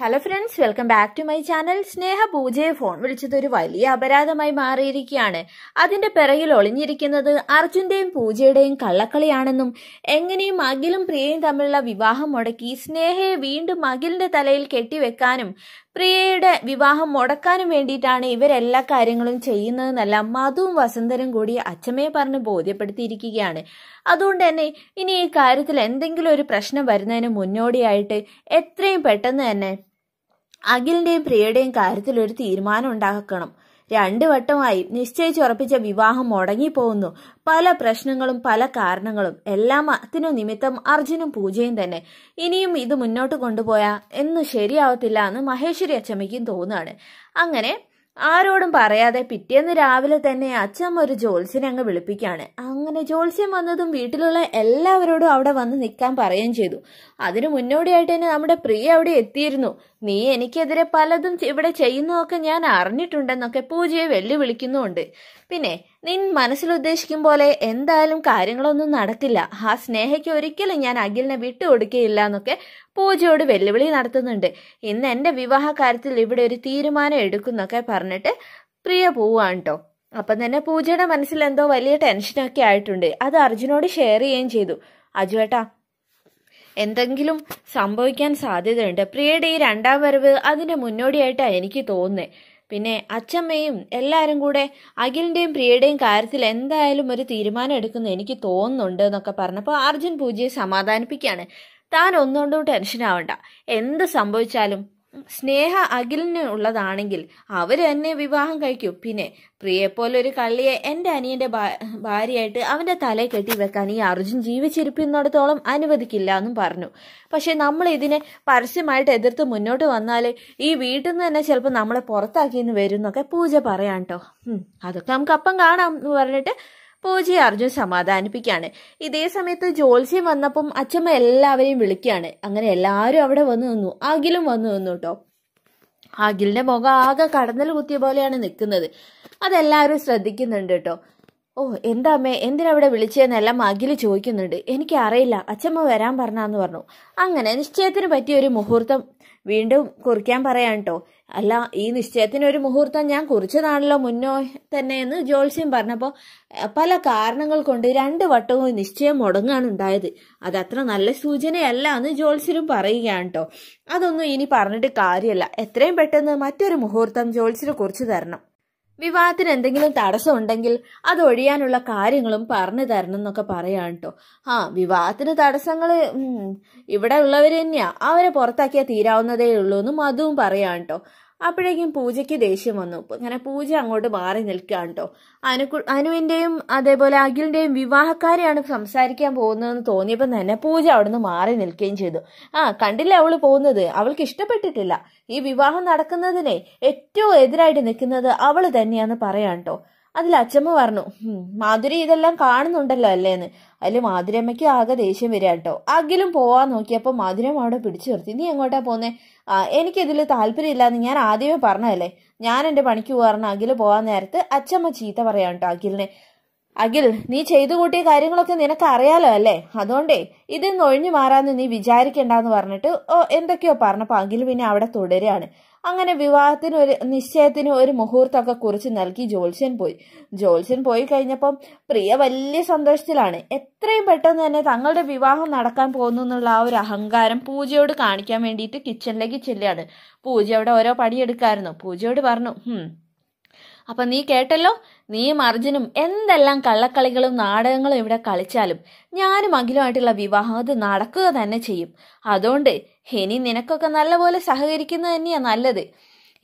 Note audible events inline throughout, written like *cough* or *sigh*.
hello friends welcome back to my channel Sneha പൂജയെ phone വിളിച്ചത് ഒരു വലിയ അപരാധമായി മാറിയിരിക്കുകയാണ് അതിന്റെ പിറകിൽ ഒളിഞ്ഞിരിക്കുന്നത് അർജുന്റെയും പൂജയുടെയും കള്ളക്കളിയാണെന്നും എങ്ങനെയും അഖിലും പ്രിയയും തമ്മിലുള്ള വിവാഹം മുടക്കി സ്നേഹയെ വീണ്ടും അഖിലിന്റെ തലയിൽ കെട്ടിവെക്കാനും പ്രിയയുടെ വിവാഹം മുടക്കാനും വേണ്ടിയിട്ടാണ് ഇവരെല്ലാ കാര്യങ്ങളും ചെയ്യുന്നതെന്നല്ല മധുവും വസന്തരും കൂടി അച്ഛമ്മയെ പറഞ്ഞ് ബോധ്യപ്പെടുത്തിയിരിക്കുകയാണ് അതുകൊണ്ട് തന്നെ ഇനി ഈ കാര്യത്തിൽ എന്തെങ്കിലും ഒരു പ്രശ്നം വരുന്നതിന് മുന്നോടിയായിട്ട് എത്രയും പെട്ടെന്ന് തന്നെ അഖിലിന്റെയും പ്രിയയുടെയും കാര്യത്തിൽ ഒരു തീരുമാനം ഉണ്ടാക്കണം രണ്ടു വട്ടമായി നിശ്ചയിച്ചുറപ്പിച്ച വിവാഹം മുടങ്ങിപ്പോകുന്നു പല പ്രശ്നങ്ങളും പല കാരണങ്ങളും എല്ലാം അതിനു നിമിത്തം അർജുനും പൂജയും തന്നെ ഇനിയും ഇത് മുന്നോട്ട് കൊണ്ടുപോയാ എന്ന് ശരിയാവത്തില്ല എന്ന് മഹേശ്വരി അച്ചമ്മയ്ക്കും തോന്നുകയാണ് അങ്ങനെ ആരോടും പറയാതെ പിറ്റേന്ന് രാവിലെ തന്നെ അച്ഛൻ ഒരു ജോത്സ്യനെ അങ്ങ് വിളിപ്പിക്കുകയാണ് അങ്ങനെ ജോത്സ്യം വന്നതും വീട്ടിലുള്ള എല്ലാവരോടും അവിടെ വന്ന് നിൽക്കാൻ പറയുകയും ചെയ്തു അതിനു മുന്നോടിയായിട്ട് തന്നെ നമ്മുടെ പ്രിയ അവിടെ എത്തിയിരുന്നു നീ എനിക്കെതിരെ പലതും ഇവിടെ ചെയ്യുന്നതൊക്കെ ഞാൻ അറിഞ്ഞിട്ടുണ്ടെന്നൊക്കെ പൂജയെ വെല്ലുവിളിക്കുന്നുണ്ട് പിന്നെ നിൻ മനസ്സിൽ ഉദ്ദേശിക്കും പോലെ എന്തായാലും കാര്യങ്ങളൊന്നും നടക്കില്ല ആ സ്നേഹയ്ക്ക് ഒരിക്കലും ഞാൻ അഖിലിനെ വിട്ടുകൊടുക്കുകയില്ല എന്നൊക്കെ പൂജയോട് വെല്ലുവിളി നടത്തുന്നുണ്ട് ഇന്ന് എൻ്റെ വിവാഹ കാര്യത്തിൽ ഇവിടെ ഒരു തീരുമാനം എടുക്കുന്നൊക്കെ പറഞ്ഞിട്ട് പ്രിയ പോവാണ് കേട്ടോ അപ്പം തന്നെ പൂജയുടെ മനസ്സിൽ എന്തോ വലിയ ടെൻഷനൊക്കെ ആയിട്ടുണ്ട് അത് അർജുനോട് ഷെയർ ചെയ്യുകയും ചെയ്തു അജു ഏട്ടാ എന്തെങ്കിലും സംഭവിക്കാൻ സാധ്യതയുണ്ട് പ്രിയയുടെ ഈ രണ്ടാം വരവ് അതിന്റെ മുന്നോടിയായിട്ടാണ് എനിക്ക് തോന്നുന്നത് പിന്നെ അച്ഛമ്മയും എല്ലാവരും കൂടെ അഖിലിന്റെയും പ്രിയയുടെയും കാര്യത്തിൽ എന്തായാലും ഒരു തീരുമാനം എടുക്കുന്നു എനിക്ക് തോന്നുന്നുണ്ട് എന്നൊക്കെ പറഞ്ഞപ്പോൾ അർജുൻ പൂജയെ സമാധാനിപ്പിക്കുകയാണ് താൻ ഒന്നുകൊണ്ടും ടെൻഷൻ ആവണ്ട എന്ത് സംഭവിച്ചാലും സ്നേഹ അഖിലിന് ഉള്ളതാണെങ്കിൽ അവർ എന്നെ വിവാഹം കഴിക്കും പിന്നെ പ്രിയെപ്പോലെ ഒരു കള്ളിയെ എൻ്റെ അനിയൻ്റെ ഭാര്യയായിട്ട് അവൻ്റെ തലയിൽ കെട്ടി വെക്കാൻ ഈ അർജുൻ ജീവിച്ചിരിപ്പിന്നിടത്തോളം അനുവദിക്കില്ല എന്നും പറഞ്ഞു പക്ഷെ നമ്മൾ ഇതിനെ പരസ്യമായിട്ട് എതിർത്ത് മുന്നോട്ട് വന്നാൽ ഈ വീട്ടിൽ നിന്ന് തന്നെ ചിലപ്പോൾ നമ്മളെ പുറത്താക്കിയെന്ന് വരും എന്നൊക്കെ പൂജ പറയാൻ കേട്ടോ അതൊക്കെ നമുക്ക് അപ്പം കാണാം എന്ന് പറഞ്ഞിട്ട് പൂജയെ അർജുൻ സമാധാനിപ്പിക്കുകയാണ് ഇതേ സമയത്ത് ജോത്സ്യം വന്നപ്പം അച്ഛമ്മ എല്ലാവരെയും വിളിക്കുകയാണ് അങ്ങനെ എല്ലാവരും അവിടെ വന്നു നിന്നു അഖിലും വന്നു നിന്നു കേട്ടോ അഖിലിന്റെ മുഖം ആകെ കടന്നൽ കുത്തിയ പോലെയാണ് നിൽക്കുന്നത് അതെല്ലാവരും ശ്രദ്ധിക്കുന്നുണ്ട് കേട്ടോ ഓ എന്താമ്മേ എന്തിനവിടെ വിളിച്ചതെന്നെല്ലാം അഖില് ചോദിക്കുന്നുണ്ട് എനിക്കറിയില്ല അച്ഛമ്മ വരാൻ പറഞ്ഞാന്ന് പറഞ്ഞു അങ്ങനെ നിശ്ചയത്തിന് പറ്റിയ ഒരു മുഹൂർത്തം വീണ്ടും കുറിക്കാൻ പറയാം കേട്ടോ അല്ല ഈ നിശ്ചയത്തിന് ഒരു മുഹൂർത്തം ഞാൻ കുറിച്ചതാണല്ലോ മുന്നോ തന്നെ എന്ന് ജോൽസ്യം പറഞ്ഞപ്പോൾ പല കാരണങ്ങൾ കൊണ്ട് രണ്ട് വട്ടവും നിശ്ചയം മുടങ്ങാണ് ഉണ്ടായത് അതത്ര നല്ല സൂചനയല്ല എന്ന് ജോത്സ്യരും പറയുകയാണ് കേട്ടോ അതൊന്നും ഇനി പറഞ്ഞിട്ട് കാര്യമല്ല എത്രയും പെട്ടെന്ന് മറ്റൊരു മുഹൂർത്തം ജോത്സ്യരെ കുറിച്ച് തരണം വിവാഹത്തിന് എന്തെങ്കിലും തടസ്സമുണ്ടെങ്കിൽ അത് ഒഴിയാനുള്ള കാര്യങ്ങളും പറഞ്ഞു തരണം എന്നൊക്കെ പറയാൻ കേട്ടോ ആ വിവാഹത്തിന് തടസ്സങ്ങൾ ഇവിടെ ഉള്ളവർ തന്നെയാ അവരെ പുറത്താക്കിയാൽ തീരാവുന്നതേ ഉള്ളൂ എന്നും അതും പറയാൻ കേട്ടോ അപ്പോഴേക്കും പൂജയ്ക്ക് ദേഷ്യം വന്നു അങ്ങനെ പൂജ അങ്ങോട്ട് മാറി നിൽക്കുകയാണ് കേട്ടോ അനു അനുവിൻ്റെയും അതേപോലെ അഖിലിൻ്റെയും വിവാഹക്കാരെയാണ് സംസാരിക്കാൻ പോകുന്നതെന്ന് തോന്നിയപ്പോൾ തന്നെ പൂജ അവിടുന്ന് മാറി നിൽക്കുകയും ചെയ്തു ആ കണ്ടില്ല അവൾ പോകുന്നത് അവൾക്ക് ഇഷ്ടപ്പെട്ടിട്ടില്ല ഈ വിവാഹം നടക്കുന്നതിനെ ഏറ്റവും എതിരായിട്ട് നിൽക്കുന്നത് അവൾ തന്നെയാന്ന് പറയാൻ കേട്ടോ അതിൽ അച്ഛമ്മ പറഞ്ഞു മാധുരി ഇതെല്ലാം കാണുന്നുണ്ടല്ലോ അല്ലേന്ന് അതിൽ മാധുരമ്മയ്ക്ക് ആകെ ദേഷ്യം വരിക കേട്ടോ അഖിലും പോവാൻ നോക്കിയപ്പോൾ മാധുരം അവിടെ പിടിച്ചു നിർത്തി നീ എങ്ങോട്ടാ പോന്നെ എനിക്കിതിൽ താല്പര്യമില്ലാന്ന് ഞാൻ ആദ്യമേ പറഞ്ഞതല്ലേ ഞാൻ എൻ്റെ പണിക്ക് പോകാറുണ്ട് അഖിൽ പോകാൻ നേരത്ത് അച്ഛമ്മ ചീത്ത പറയാം കേട്ടോ അഖിലിനെ അഖിൽ നീ ചെയ്തു കൂട്ടിയ കാര്യങ്ങളൊക്കെ നിനക്ക് അറിയാലോ അല്ലേ അതുകൊണ്ടേ ഇതിൽ നിന്ന് ഒഴിഞ്ഞു മാറാന്ന് നീ വിചാരിക്കണ്ടെന്ന് പറഞ്ഞിട്ട് ഓ എന്തൊക്കെയോ പറഞ്ഞപ്പോൾ അഖിൽ പിന്നെ അവിടെ തുടരുകയാണ് അങ്ങനെ വിവാഹത്തിന് ഒരു നിശ്ചയത്തിന് ഒരു മുഹൂർത്തമൊക്കെ കുറിച്ച് നൽകി ജോത്സ്യൻ പോയി ജോത്സ്യൻ പോയി കഴിഞ്ഞപ്പം പ്രിയ വലിയ സന്തോഷത്തിലാണ് എത്രയും പെട്ടെന്ന് തന്നെ തങ്ങളുടെ വിവാഹം നടക്കാൻ പോകുന്നു എന്നുള്ള ആ ഒരു അഹങ്കാരം പൂജയോട് കാണിക്കാൻ വേണ്ടിയിട്ട് കിച്ചണിലേക്ക് ചെല്ലുകയാണ് പൂജ അവിടെ ഓരോ പണിയെടുക്കായിരുന്നു പൂജയോട് പറഞ്ഞു അപ്പൊ നീ കേട്ടല്ലോ നീയും അർജുനും എന്തെല്ലാം കള്ളക്കളികളും നാടകങ്ങളും ഇവിടെ കളിച്ചാലും ഞാനും അഖിലുമായിട്ടുള്ള വിവാഹം അത് നടക്കുക തന്നെ ചെയ്യും അതുകൊണ്ട് ഇനി നിനക്കൊക്കെ നല്ലപോലെ സഹകരിക്കുന്നത് തന്നെയാ നല്ലത്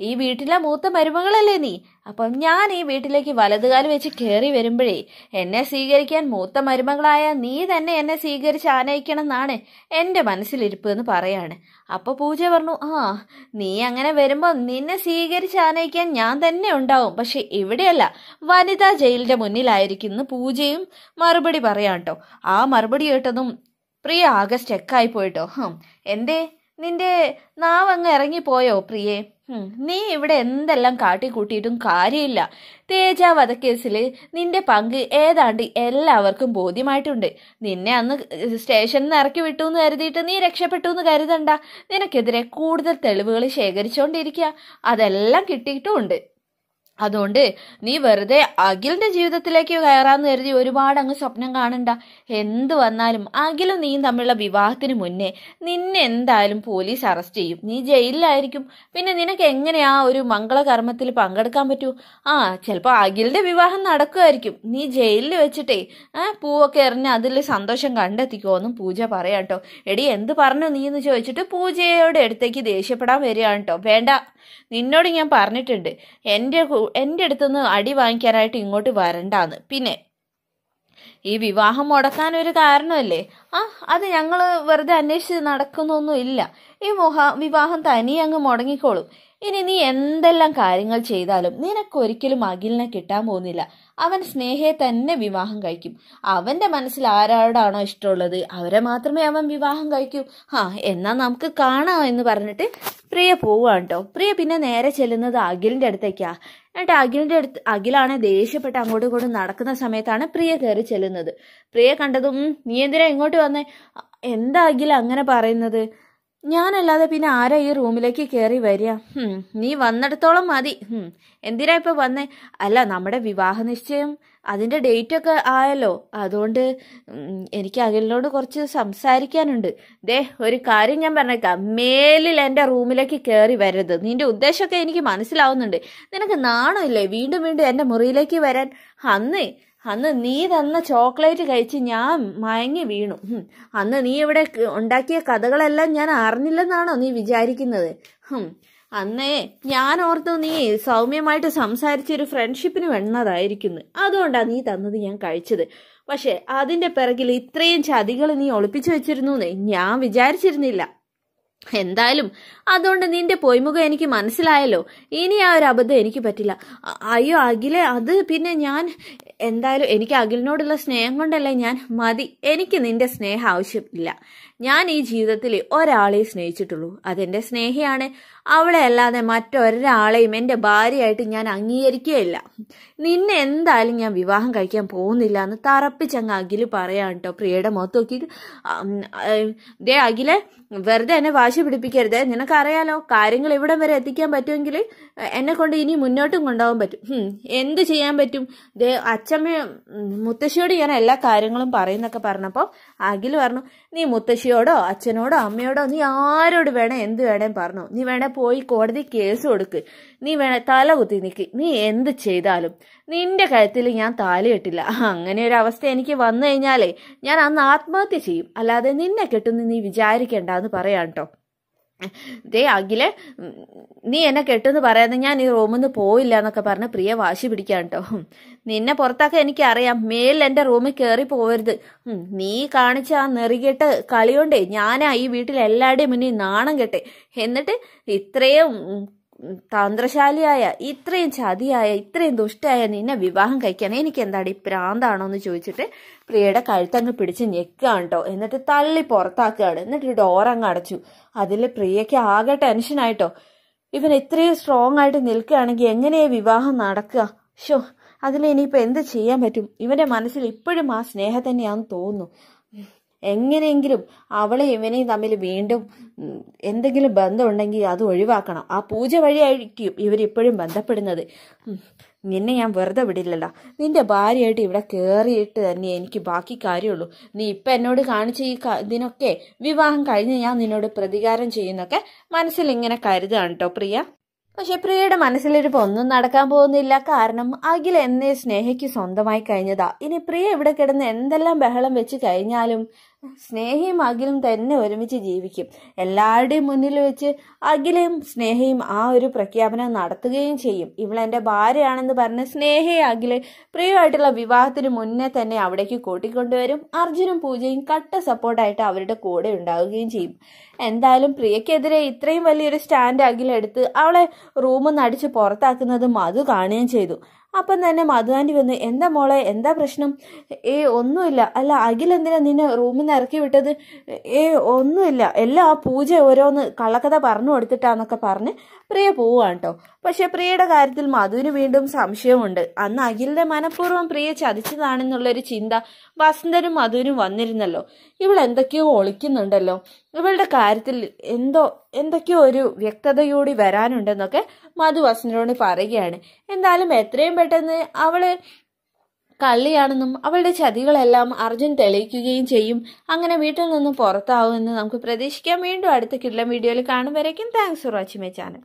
ഈ വീട്ടിലെ മൂത്ത മരുമകളല്ലേ നീ അപ്പം ഞാൻ ഈ വീട്ടിലേക്ക് വലതുകാൽ വെച്ച് കയറി വരുമ്പോഴേ എന്നെ സ്വീകരിക്കാൻ മൂത്ത മരുമകളായ നീ തന്നെ എന്നെ സ്വീകരിച്ച് ആനയിക്കണം എന്നാണ് എൻ്റെ മനസ്സിലിരിപ്പ് എന്ന് പറയാണ് അപ്പോൾ പൂജ പറഞ്ഞു ആ നീ അങ്ങനെ വരുമ്പോൾ നിന്നെ സ്വീകരിച്ച് ആനയിക്കാൻ ഞാൻ തന്നെ ഉണ്ടാവും പക്ഷെ ഇവിടെയല്ല വനിതാ ജയിലിൻ്റെ മുന്നിലായിരിക്കുന്നു പൂജയും മറുപടി പറയാം ആ മറുപടി കേട്ടതും പ്രിയ ആകെ സ്റ്റെക്കായി പോയിട്ടോ എന്തേ നിന്റെ നാവങ്ങ് ഇറങ്ങിപ്പോയോ പ്രിയേ നീ ഇവിടെ എന്തെല്ലാം കാട്ടിക്കൂട്ടിയിട്ടും കാര്യമില്ല തേജ വധക്കേസിൽ നിന്റെ പങ്ക് ഏതാണ്ട് എല്ലാവർക്കും ബോധ്യമായിട്ടുണ്ട് നിന്നെ അന്ന് സ്റ്റേഷനിൽ നിന്ന് ഇറക്കി വിട്ടു എന്ന് കരുതിയിട്ട് നീ രക്ഷപ്പെട്ടു എന്ന് കരുതണ്ട നിനക്കെതിരെ കൂടുതൽ തെളിവുകൾ ശേഖരിച്ചുകൊണ്ടിരിക്കുക അതെല്ലാം കിട്ടിയിട്ടുമുണ്ട് അതുകൊണ്ട് നീ വെറുതെ അഖിലിന്റെ ജീവിതത്തിലേക്ക് കയറാന്ന് കരുതി ഒരുപാട് അങ്ങ് സ്വപ്നം കാണണ്ട എന്ത് വന്നാലും അഖിലും നീയും തമ്മിലുള്ള വിവാഹത്തിന് മുന്നേ നിന്നെ എന്തായാലും പോലീസ് അറസ്റ്റ് ചെയ്യും നീ ജയിലിലായിരിക്കും പിന്നെ നിനക്ക് എങ്ങനെയാ ഒരു മംഗളകർമ്മത്തിൽ പങ്കെടുക്കാൻ പറ്റൂ ആ ചിലപ്പോൾ അഖിലിന്റെ വിവാഹം നടക്കുമായിരിക്കും നീ ജയിലിൽ വെച്ചിട്ടേ ആ പൂവൊക്കെ എറിഞ്ഞ് അതിൽ സന്തോഷം കണ്ടെത്തിക്കോ എന്നും പൂജ പറയാം കേട്ടോ എടി എന്ത് പറഞ്ഞു നീ എന്ന് ചോദിച്ചിട്ട് പൂജയോടെ അടുത്തേക്ക് ദേഷ്യപ്പെടാൻ വരികയാണ് കേട്ടോ വേണ്ട നിന്നോട് ഞാൻ പറഞ്ഞിട്ടുണ്ട് എൻ്റെ എൻ്റെ അടുത്തുനിന്ന് അടി വാങ്ങിക്കാനായിട്ട് ഇങ്ങോട്ട് വരണ്ടാന്ന് പിന്നെ ഈ വിവാഹം മുടക്കാൻ ഒരു കാരണമല്ലേ ആ അത് ഞങ്ങൾ വെറുതെ അന്വേഷിച്ച് നടക്കുന്നൊന്നും ഇല്ല ഈ മുഹ വിവാഹം തനിയെ അങ്ങ് മുടങ്ങിക്കോളും ഇനി നീ എന്തെല്ലാം കാര്യങ്ങൾ ചെയ്താലും നിനക്കൊരിക്കലും അഖിലിനെ കിട്ടാൻ പോകുന്നില്ല അവൻ സ്നേഹയെ തന്നെ വിവാഹം കഴിക്കും അവന്റെ മനസ്സിൽ ആരോടാണോ ഇഷ്ടമുള്ളത് അവരെ മാത്രമേ അവൻ വിവാഹം കഴിക്കൂ ആ എന്നാ നമുക്ക് കാണാം എന്ന് പറഞ്ഞിട്ട് പ്രിയ പോവുകയാണ് കേട്ടോ പ്രിയ പിന്നെ നേരെ ചെല്ലുന്നത് അഖിലിൻ്റെ അടുത്തേക്കാ എന്നിട്ട് അഖിലിൻ്റെ അടുത്ത് അഖിലാണ് ദേഷ്യപ്പെട്ട് അങ്ങോട്ടും ഇങ്ങോട്ടും നടക്കുന്ന സമയത്താണ് പ്രിയ കയറി ചെല്ലുന്നത് പ്രിയ കണ്ടതും നീ എന്തിനാ ഇങ്ങോട്ട് വന്നേ എന്താ അഖില അങ്ങനെ പറയുന്നത് ഞാനല്ലാതെ പിന്നെ ആരാ ഈ റൂമിലേക്ക് കയറി വരിക നീ വന്നിടത്തോളം മതി എന്തിനാ ഇപ്പൊ വന്നേ അല്ല നമ്മുടെ വിവാഹ നിശ്ചയം അതിന്റെ ഡേറ്റ് ഒക്കെ ആയല്ലോ അതുകൊണ്ട് എനിക്ക് അഖിലിനോട് കുറച്ച് സംസാരിക്കാനുണ്ട് ദേ ഒരു കാര്യം ഞാൻ പറഞ്ഞേക്കാം മേലിൽ എന്റെ റൂമിലേക്ക് കയറി വരരുത് നിന്റെ ഉദ്ദേശമൊക്കെ എനിക്ക് മനസ്സിലാവുന്നുണ്ട് നിനക്ക് നാണമില്ലേ വീണ്ടും വീണ്ടും എന്റെ മുറിയിലേക്ക് വരാൻ അന്ന് അന്ന് നീ തന്ന ചോക്ലേറ്റ് കഴിച്ച് ഞാൻ മയങ്ങി വീണു അന്ന് നീ ഇവിടെ ഉണ്ടാക്കിയ കഥകളെല്ലാം ഞാൻ അറിഞ്ഞില്ലെന്നാണോ നീ വിചാരിക്കുന്നത് അന്നേ ഞാൻ ഓർത്തു നീ സൗമ്യമായിട്ട് സംസാരിച്ചൊരു ഫ്രണ്ട്ഷിപ്പിന് വേണ്ടതായിരിക്കുന്നു അതുകൊണ്ടാണ് നീ തന്നത് ഞാൻ കഴിച്ചത് പക്ഷെ അതിന്റെ പിറകിൽ ഇത്രയും ചതികൾ നീ ഒളിപ്പിച്ചു വെച്ചിരുന്നു ഞാൻ വിചാരിച്ചിരുന്നില്ല എന്തായാലും അതുകൊണ്ട് നിന്റെ പൊയ്മുഖം എനിക്ക് മനസ്സിലായല്ലോ ഇനി ആ ഒരു അബദ്ധം എനിക്ക് പറ്റില്ല അയ്യോ അഖിലെ അത് പിന്നെ ഞാൻ എന്തായാലും എനിക്ക് അഖിലിനോടുള്ള സ്നേഹം കൊണ്ടല്ലേ ഞാൻ മതി എനിക്ക് നിന്റെ സ്നേഹം ആവശ്യമില്ല ഞാൻ ഈ ജീവിതത്തിൽ ഒരാളെ സ്നേഹിച്ചിട്ടുള്ളൂ അതെന്റെ സ്നേഹിയാണ് അവളെ അല്ലാതെ മറ്റൊരാളെയും എൻ്റെ ഭാര്യയായിട്ട് ഞാൻ അംഗീകരിക്കുകയില്ല നിന്നെ എന്തായാലും ഞാൻ വിവാഹം കഴിക്കാൻ പോകുന്നില്ല എന്ന് തറപ്പിച്ചങ്ങ് അഖില് പറയാൻ കേട്ടോ പ്രിയയുടെ മുഖത്ത് നോക്കിയിട്ട് ദേ അഖിലെ വെറുതെ എന്നെ വാശി പിടിപ്പിക്കരുത് നിനക്കറിയാലോ കാര്യങ്ങൾ ഇവിടം വരെ എത്തിക്കാൻ പറ്റുമെങ്കിൽ എന്നെ കൊണ്ട് ഇനി മുന്നോട്ടും കൊണ്ടുപോകാൻ പറ്റും എന്ത് ചെയ്യാൻ പറ്റും ദേ അച്ഛമ്മയും മുത്തശ്ശിയോട് ഞാൻ എല്ലാ കാര്യങ്ങളും പറയുന്നൊക്കെ പറഞ്ഞപ്പോൾ അഖിൽ പറഞ്ഞു നീ മുത്തശ്ശിയോടോ അച്ഛനോടോ അമ്മയോടോ നീ ആരോട് വേണേ എന്ത് വേണേ പറഞ്ഞു നീ വേണേ പോയി കോടതി കേസ് കൊടുക്ക് നീ വേണേ തല കുത്തി നിൽക്ക് നീ എന്ത് ചെയ്താലും നിന്റെ കഴുത്തിൽ ഞാൻ താലി കെട്ടില്ല *laughs* അങ്ങനെ ഒരു അവസ്ഥ എനിക്ക് വന്നു കഴിഞ്ഞാലേ ഞാൻ അന്ന് ആത്മഹത്യ ചെയ്യും അല്ലാതെ നിന്നെ കെട്ടുന്ന നീ വിചാരിക്കേണ്ട എന്ന് പറയാം കേട്ടോ ദേ അഖിലെ നീ എന്നെ കെട്ടെന്ന് പറയാതെ ഞാൻ ഈ റൂമിൽ നിന്ന് പോയില്ല എന്നൊക്കെ പറഞ്ഞ് പ്രിയ വാശി പിടിക്കാൻ കേട്ടോ നിന്നെ പുറത്താക്കാൻ എനിക്കറിയാം മേലിൽ എൻ്റെ റൂമിൽ കയറി പോകരുത് നീ കാണിച്ച ആ നെറികെട്ട് കളിയോണ്ടേ ഞാനാ ഈ വീട്ടിൽ എല്ലാവരുടെയും മുന്നിൽ നാണം കെട്ടെ എന്നിട്ട് ഇത്രയും തന്ത്രശാലിയായ ഇത്രയും ചതിയായ ഇത്രയും ദുഷ്ടായ നിന്നെ വിവാഹം കഴിക്കാൻ എനിക്ക് എന്താടി പ്രാന്താണോ എന്ന് ചോദിച്ചിട്ട് പ്രിയയുടെ കഴുത്തങ്ങ് പിടിച്ച് ഞെക്കുകയാണ് കേട്ടോ എന്നിട്ട് തള്ളി പുറത്താക്കുകയാണ് എന്നിട്ട് ഡോറങ്ങ് അടച്ചു അതിൽ പ്രിയയ്ക്ക് ആകെ ടെൻഷനായിട്ടോ ഇവൻ ഇത്രയും സ്ട്രോങ് ആയിട്ട് നിൽക്കുകയാണെങ്കിൽ എങ്ങനെയാ വിവാഹം നടക്കുക ഷോ അതിൽ ഇനിയിപ്പോൾ എന്ത് ചെയ്യാൻ പറ്റും ഇവൻ്റെ മനസ്സിൽ ഇപ്പോഴും ആ സ്നേഹം തന്നെയാണെന്ന് തോന്നുന്നു എങ്ങനെയെങ്കിലും അവളെ ഇവനെയും തമ്മിൽ വീണ്ടും എന്തെങ്കിലും ബന്ധമുണ്ടെങ്കിൽ അത് ഒഴിവാക്കണം ആ പൂജ വഴിയായിരിക്കും ഇവരിപ്പോഴും ബന്ധപ്പെടുന്നത് നിന്നെ ഞാൻ വെറുതെ വിടില്ലല്ലോ നിന്റെ ഭാര്യയായിട്ട് ഇവിടെ കയറിയിട്ട് തന്നെ എനിക്ക് ബാക്കി കാര്യമുള്ളൂ നീ ഇപ്പം എന്നോട് കാണിച്ച ഈ ഇതിനൊക്കെ വിവാഹം കഴിഞ്ഞ് ഞാൻ നിന്നോട് പ്രതികാരം ചെയ്യുന്നൊക്കെ മനസ്സിൽ ഇങ്ങനെ കരുതാണ് കേട്ടോ പ്രിയ പക്ഷെ പ്രിയയുടെ മനസ്സിലിരിപ്പ് ഒന്നും നടക്കാൻ പോകുന്നില്ല കാരണം അഖിൽ എന്നെ സ്നേഹയ്ക്ക് സ്വന്തമായി കഴിഞ്ഞതാ ഇനി പ്രിയ ഇവിടെ കിടന്ന് എന്തെല്ലാം ബഹളം വെച്ച് കഴിഞ്ഞാലും സ്നേഹയും അഖിലും തന്നെ ഒരുമിച്ച് ജീവിക്കും എല്ലാവരുടെയും മുന്നിൽ വെച്ച് അഖിലയും സ്നേഹയും ആ ഒരു പ്രഖ്യാപനം നടത്തുകയും ചെയ്യും ഇവളെൻ്റെ ഭാര്യയാണെന്ന് പറഞ്ഞ് സ്നേഹയെ അഖിലെ പ്രിയമായിട്ടുള്ള വിവാഹത്തിന് മുന്നേ തന്നെ അവിടേക്ക് കൂട്ടിക്കൊണ്ടുവരും അർജുനും പൂജയും കട്ട സപ്പോർട്ടായിട്ട് അവരുടെ കൂടെ ഉണ്ടാവുകയും ചെയ്യും എന്തായാലും പ്രിയക്കെതിരെ ഇത്രയും വലിയൊരു സ്റ്റാൻഡ് അഖിലെടുത്ത് അവളെ റൂമിൽ നിന്ന് അടിച്ച് പുറത്താക്കുന്നത് അത് കാണുകയും ചെയ്തു അപ്പം തന്നെ മധുവാൻ്റെ വന്ന് എന്താ മോളെ എന്താ പ്രശ്നം ഏ ഒന്നുമില്ല അല്ല അഖിലെന്തിനാ നിന്നെ റൂമിൽ നിന്ന് ഇറക്കി വിട്ടത് ഏ ഒന്നുമില്ല എല്ലാം ആ പൂജ ഓരോന്ന് കള്ളക്കഥ പറഞ്ഞു കൊടുത്തിട്ടാന്നൊക്കെ പറഞ്ഞ് പ്രിയ പോവുകയാണ് കേട്ടോ പക്ഷെ പ്രിയയുടെ കാര്യത്തിൽ മധുവിന് വീണ്ടും സംശയമുണ്ട് അന്ന് അഖിലിന്റെ മനഃപൂർവ്വം പ്രിയ ചതിച്ചതാണെന്നുള്ളൊരു ചിന്ത വസന്തനും മധുവിനും വന്നിരുന്നല്ലോ ഇവൾ എന്തൊക്കെയോ ഒളിക്കുന്നുണ്ടല്ലോ ഇവളുടെ കാര്യത്തിൽ എന്തോ എന്തൊക്കെയോ ഒരു വ്യക്തതയോടി വരാനുണ്ടെന്നൊക്കെ മധു വസന്തനോട് പറയുകയാണ് എന്തായാലും എത്രയും പെട്ടെന്ന് അവള് കള്ളിയാണെന്നും അവളുടെ ചതികളെല്ലാം അർജുൻ തെളിയിക്കുകയും ചെയ്യും അങ്ങനെ വീട്ടിൽ നിന്നും പുറത്താവുമെന്ന് നമുക്ക് പ്രതീക്ഷിക്കാം വീണ്ടും അടുത്ത കിട്ടുന്ന വീഡിയോയിൽ കാണും thanks for watching my channel